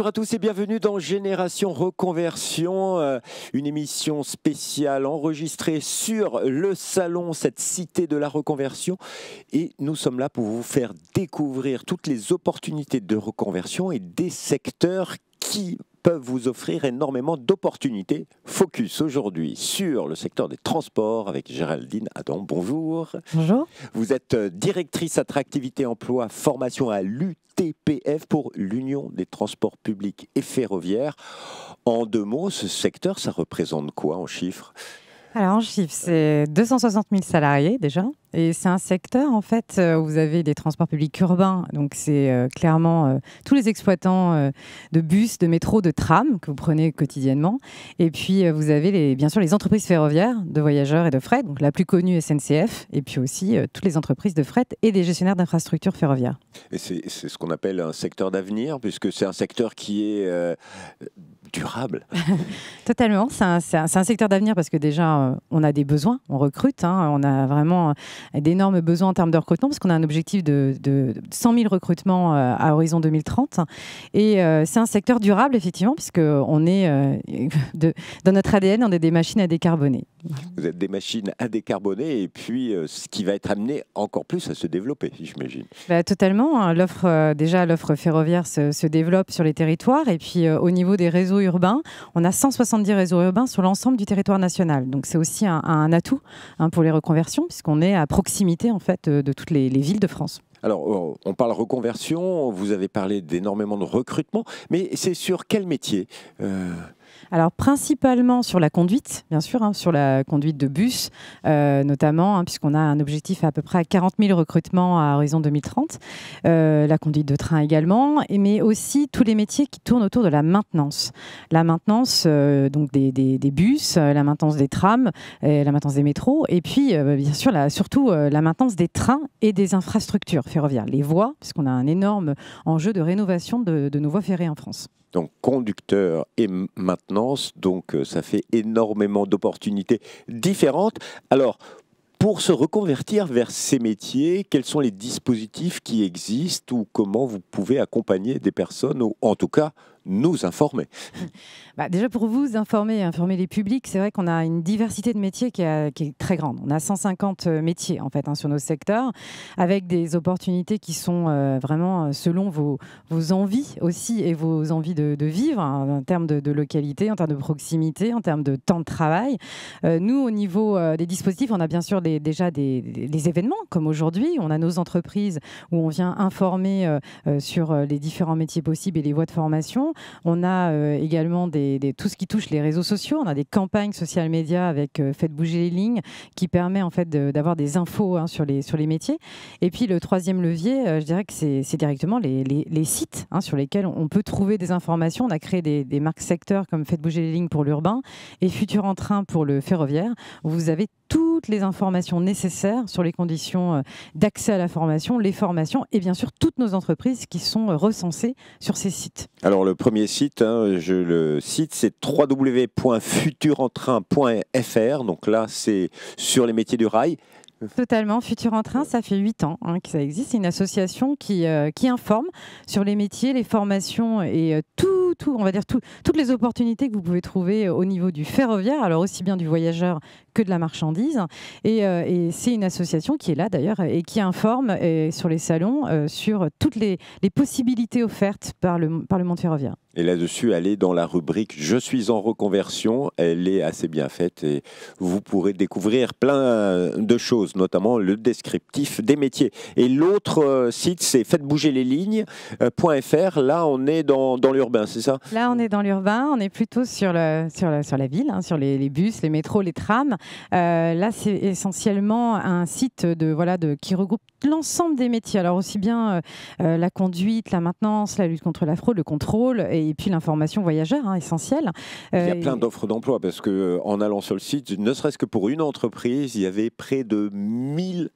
Bonjour à tous et bienvenue dans Génération Reconversion, euh, une émission spéciale enregistrée sur le salon, cette cité de la reconversion. Et nous sommes là pour vous faire découvrir toutes les opportunités de reconversion et des secteurs qui peuvent vous offrir énormément d'opportunités. Focus aujourd'hui sur le secteur des transports avec Géraldine Adam. Bonjour. Bonjour. Vous êtes euh, directrice attractivité emploi formation à l'UTPF pour l'Union des transports publics et ferroviaires. En deux mots, ce secteur, ça représente quoi en chiffres alors en chiffres, c'est 260 000 salariés déjà, et c'est un secteur, en fait, euh, où vous avez des transports publics urbains. Donc, c'est euh, clairement euh, tous les exploitants de bus, de métro, de tram que vous prenez quotidiennement. Et puis, vous avez les, bien sûr les entreprises ferroviaires de voyageurs et de fret, donc la plus connue SNCF, et puis aussi toutes les entreprises de fret et des gestionnaires d'infrastructures ferroviaires. Et c'est ce qu'on appelle un secteur d'avenir, puisque c'est un secteur qui est durable. Totalement. C'est un, secteur d'avenir parce que déjà, on a des besoins, on recrute, hein. on a vraiment d'énormes besoins en termes de recrutement, parce qu'on a un objectif de, 100 000 recrutements euh, à horizon 2030. Et euh, c'est un secteur durable, effectivement, puisqu'on est euh, de, dans notre ADN, on est des machines à décarboner. Vous êtes des machines à décarboner et puis ce qui va être amené encore plus à se développer, j'imagine. Bah, totalement. Hein. L'offre, déjà, l'offre ferroviaire se, développe sur les territoires et puis au niveau des réseaux urbains, on a 170 réseaux urbains sur l'ensemble du territoire national. Donc c'est aussi un, atout hein, pour les reconversions puisqu'on est à proximité en fait euh, de toutes les, villes de France. Alors, euh, on parle reconversion, vous avez parlé d'énormément de recrutement, mais c'est sur quel métier euh Alors principalement sur la conduite, bien sûr, hein, sur la conduite de bus, euh, notamment, hein, puisqu'on a un objectif à, peu près à 40 000 recrutements à horizon 2030, la conduite de train également, mais aussi tous les métiers qui tournent autour de la maintenance. La maintenance donc des, bus, la maintenance des trams, la maintenance des métros, et puis bah, bien sûr, surtout la maintenance des trains et des infrastructures ferroviaire, les voies, puisqu'on a un énorme enjeu de rénovation de, de nos voies ferrées en France. Donc conducteur et maintenance, donc euh, ça fait énormément d'opportunités différentes. Alors, pour se reconvertir vers ces métiers, quels sont les dispositifs qui existent ou comment vous pouvez accompagner des personnes, ou en tout cas nous informer. Bah, déjà pour vous informer, informer les publics, c'est vrai qu'on a une diversité de métiers qui, est très grande. On a 150 euh, métiers en fait hein, sur nos secteurs, avec des opportunités qui sont euh, vraiment euh, selon vos, vos, envies aussi et vos envies de, vivre hein, en termes de, localité, en termes de proximité, en termes de temps de travail. nous, au niveau des dispositifs, on a bien sûr déjà des, événements comme aujourd'hui. On a nos entreprises où on vient informer sur les différents métiers possibles et les voies de formation. On a euh, également tout ce qui touche les réseaux sociaux. On a des campagnes social médias avec euh, Faites bouger les lignes qui permet en fait d'avoir des infos hein, sur, les, métiers. Et puis le troisième levier, euh, je dirais que c'est directement les, sites hein, sur lesquels on peut trouver des informations. On a créé des, marques secteurs comme Faites bouger les lignes pour l'urbain et Futur en train pour le ferroviaire. Vous avez toutes les informations nécessaires sur les conditions euh, d'accès à la formation, les formations et bien sûr toutes nos entreprises qui sont euh, recensées sur ces sites. Alors le premier site, hein, je le cite, c'est www.futurentrain.fr. Donc là, c'est sur les métiers du rail. Totalement. Futur en train, ça fait huit ans hein, que ça existe. C'est une association qui, euh, qui informe sur les métiers, les formations et euh, tout, on va dire toutes les opportunités que vous pouvez trouver euh, au niveau du ferroviaire, alors aussi bien du voyageur que de la marchandise. Et, c'est une association qui est là d'ailleurs et qui informe sur les salons, sur toutes les, possibilités offertes par le, par le monde ferroviaire. Et là-dessus, elle dans la rubrique Je suis en reconversion. Elle est assez bien faite et vous pourrez découvrir plein de choses, notamment le descriptif des métiers. Et l'autre euh, site, c'est faites-bouger-les-lignes.fr. Euh, là, on est dans, l'urbain, c'est ça Là, on est dans l'urbain. On est plutôt sur, le, sur, la, sur la ville, hein, sur les, bus, les métros, les trams. Euh, là, c'est essentiellement un site de, voilà, de, qui regroupe l'ensemble des métiers, alors aussi bien euh, euh, la conduite, la maintenance, la lutte contre la fraude, le contrôle et puis l'information voyageur, hein, essentielle. il y a euh, plein d'offres d'emploi parce que en allant sur le site, ne serait-ce que pour une entreprise, il y avait près de 1000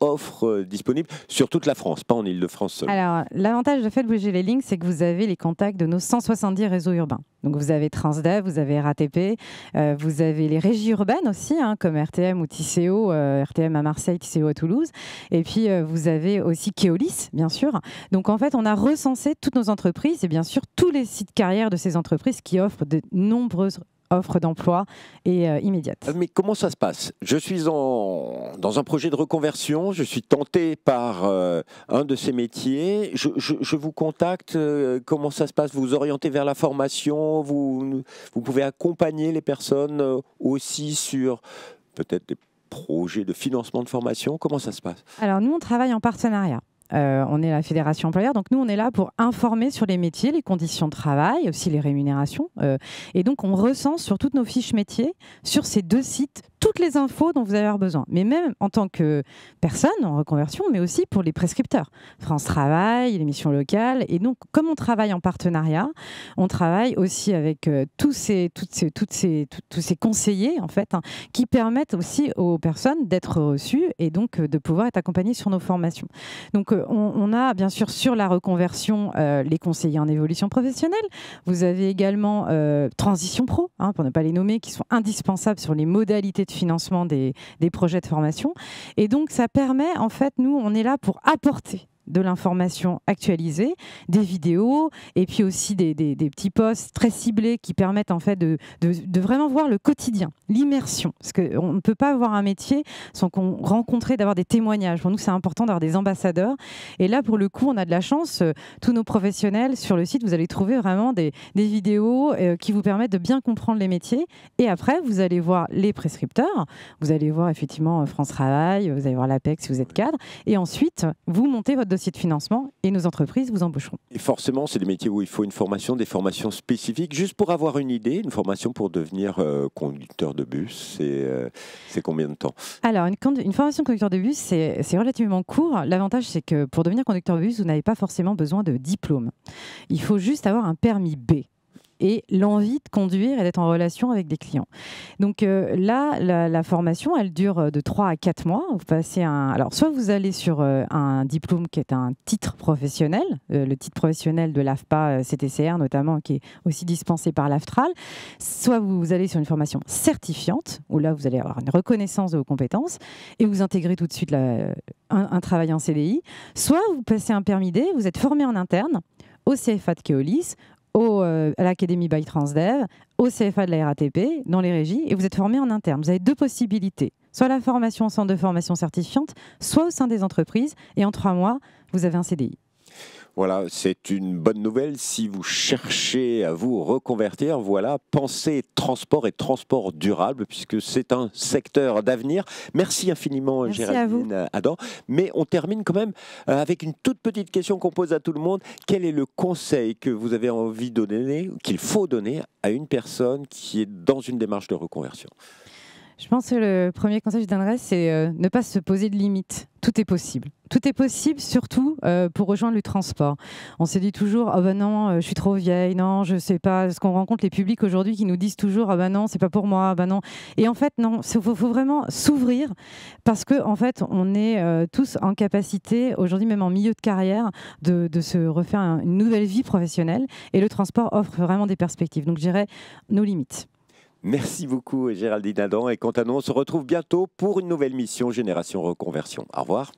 offres disponibles sur toute la France, pas en Ile-de-France seulement. Alors, l'avantage de faire bouger les lignes, c'est que vous avez les contacts de nos 170 réseaux urbains. Donc vous avez Transdev, vous avez RATP, euh, vous avez les régies urbaines aussi, hein, comme RTM ou TCO, euh, RTM à Marseille, TCO à Toulouse. Et puis euh, vous avez aussi Keolis, bien sûr. Donc en fait, on a recensé toutes nos entreprises et bien sûr tous les sites carrières de ces entreprises qui offrent de nombreuses offre d'emploi et euh, immédiate. Euh, mais comment ça se passe Je suis dans un projet de reconversion, je suis tenté par euh, un de ces métiers, je, vous contacte, comment ça se passe Vous vous orientez vers la formation, vous, vous pouvez accompagner les personnes aussi sur peut-être des projets de financement de formation, comment ça se passe Alors nous, on travaille en partenariat. Euh, on est la fédération employeur, donc nous on est là pour informer sur les métiers, les conditions de travail, aussi les rémunérations. Euh, et donc on recense sur toutes nos fiches métiers, sur ces deux sites, toutes les infos dont vous allez avoir besoin. Mais même en tant que personne en reconversion, mais aussi pour les prescripteurs. France Travail, les missions locales. Et donc, comme on travaille en partenariat, on travaille aussi avec euh, tous, ces, toutes ces, toutes ces, tous ces conseillers, en fait, hein, qui permettent aussi aux personnes d'être reçues et donc euh, de pouvoir être accompagnées sur nos formations. Donc, euh, on, a bien sûr sur la reconversion les conseillers en évolution professionnelle. Vous avez également Transition Pro, hein, pour ne pas les nommer, qui sont indispensables sur les modalités financement des, des projets de formation. Et donc, ça permet, en fait, nous, on est là pour apporter de l'information actualisée, des vidéos et puis aussi des, petits posts très ciblés qui permettent en fait de, vraiment voir le quotidien, l'immersion. Parce qu'on ne peut pas avoir un métier sans qu'on rencontrer, d'avoir des témoignages. Pour nous, c'est important d'avoir des ambassadeurs. Et là, pour le coup, on a de la chance. Euh, tous nos professionnels sur le site, vous allez trouver vraiment des, vidéos euh, qui vous permettent de bien comprendre les métiers. Et après, vous allez voir les prescripteurs, vous allez voir effectivement France Travail, vous allez voir l'APEC si vous êtes cadre. Et ensuite, vous montez votre de financement et nos entreprises vous embaucheront. Et forcément, c'est des métiers où il faut une formation, des formations spécifiques. Juste pour avoir une idée, une formation pour devenir euh, conducteur de bus, c'est euh, combien de temps Alors, une, une, formation conducteur de bus, c'est relativement court. L'avantage, c'est que pour devenir conducteur de bus, vous n'avez pas forcément besoin de diplôme. Il faut juste avoir un permis B et l'envie de conduire et d'être en relation avec des clients. Donc euh, là, la, formation, elle dure euh, de 3 à 4 mois. Vous passez un... Alors, soit vous allez sur euh, un diplôme qui est un titre professionnel, le titre professionnel de l'AFPA CTCR notamment, qui est aussi dispensé par l'AFTRAL, soit vous, allez sur une formation certifiante, où là, vous allez avoir une reconnaissance de vos compétences et vous intégrez tout de suite un, un travail en CDI, soit vous passez un permis D, vous êtes formé en interne, au CFA de Keolis, euh, à l'Académie by Transdev, au CFA de la RATP, dans les régies, et vous êtes formé en interne. Vous avez deux possibilités, soit la formation au centre de formation certifiante, soit au sein des entreprises, et en trois mois, vous avez un CDI. Voilà, c'est une bonne nouvelle. Si vous cherchez à vous reconvertir, voilà, pensez transport et transport durable, puisque c'est un secteur d'avenir. Merci infiniment, Géraldine Adam. Mais on termine quand même euh, avec une toute petite question qu'on pose à tout le monde. Quel est le conseil que vous avez envie de donner, qu'il faut donner à une personne qui est dans une démarche de reconversion je pense que le premier conseil que je donnerais, c'est euh, ne pas se poser de limites. Tout est possible. Tout est possible, surtout euh, pour rejoindre le transport. On se dit toujours, oh ben non, euh, je suis trop vieille, non, je sais pas. Ce qu'on rencontre les publics aujourd'hui qui nous disent toujours, ah oh ben non, c'est pas pour moi, ah ben non. Et en fait, non, il faut, vraiment s'ouvrir parce que en fait, on est tous en capacité aujourd'hui, même en milieu de carrière, de, se refaire une nouvelle vie professionnelle. Et le transport offre vraiment des perspectives. Donc, je dirais nos limites. Merci beaucoup Géraldine Adam. Et quant à nous, on se retrouve bientôt pour une nouvelle mission Génération Reconversion. Au revoir.